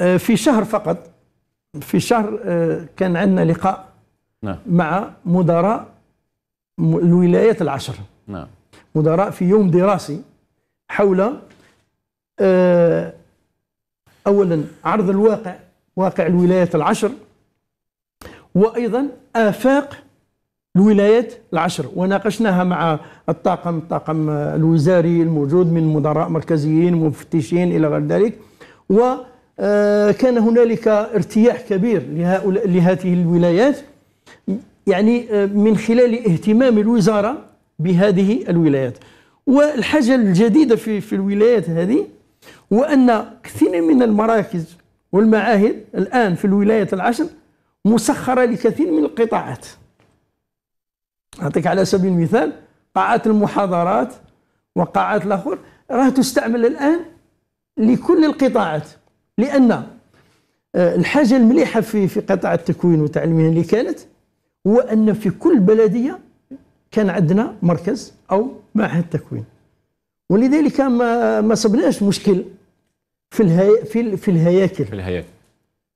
آه، في شهر فقط في شهر آه، كان عندنا لقاء نعم. مع مدراء الولايات العشر نعم. مدراء في يوم دراسي حول آه، اولا عرض الواقع واقع الولايات العشر وايضا افاق الولايات العشر وناقشناها مع الطاقم الطاقم الوزاري الموجود من مدراء مركزيين مفتشين الى غير ذلك و آه، كان هنالك ارتياح كبير لهؤلاء لهذه الولايات يعني آه، من خلال اهتمام الوزاره بهذه الولايات والحاجه الجديده في في الولايات هذه هو ان كثير من المراكز والمعاهد الان في الولايات العشر مسخره لكثير من القطاعات اعطيك على سبيل المثال قاعات المحاضرات وقاعات الاخر راه تستعمل الان لكل القطاعات لان آه، الحاجه المليحه في في قطاع التكوين والتعليم اللي كانت هو ان في كل بلديه كان عندنا مركز او معهد تكوين ولذلك ما ما صبناش مشكل في الهي... في في الهياكل في الهياكل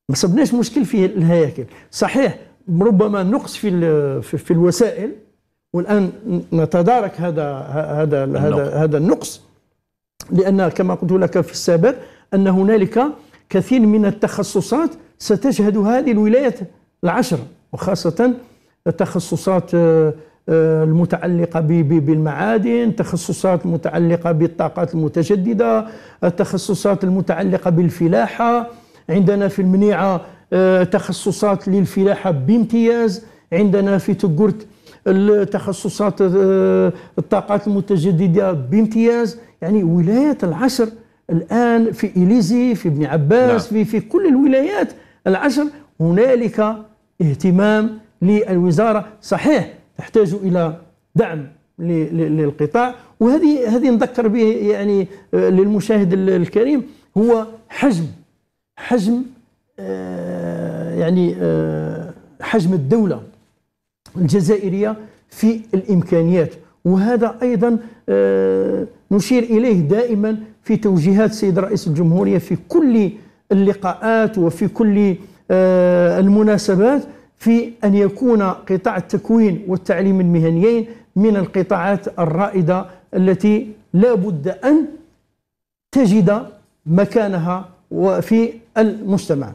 ما صبناش مشكل في الهياكل صحيح ربما نقص في ال... في الوسائل والان نتدارك هذا هذا هذا هذا النقص لان كما قلت لك في السابق ان هنالك كثير من التخصصات ستشهد هذه الولايات العشر وخاصة تخصصات آه، آه، المتعلقة بالمعادن تخصصات متعلقة بالطاقات المتجددة التخصصات المتعلقة بالفلاحة عندنا في المنيعة آه، تخصصات للفلاحة بامتياز عندنا في تقرت التخصصات الطاقات المتجددة بامتياز يعني ولاية العشر الآن في إليزي في ابن عباس نعم. في, في كل الولايات العشر هنالك اهتمام للوزارة صحيح تحتاج إلى دعم للقطاع وهذه هذه نذكر به يعني آه، للمشاهد الكريم هو حجم حجم آه، يعني آه، حجم الدولة الجزائرية في الإمكانيات وهذا أيضا نشير إليه دائما في توجيهات السيد رئيس الجمهورية في كل اللقاءات وفي كل آه، المناسبات في أن يكون قطاع التكوين والتعليم المهنيين من القطاعات الرائدة التي لا بد أن تجد مكانها في المجتمع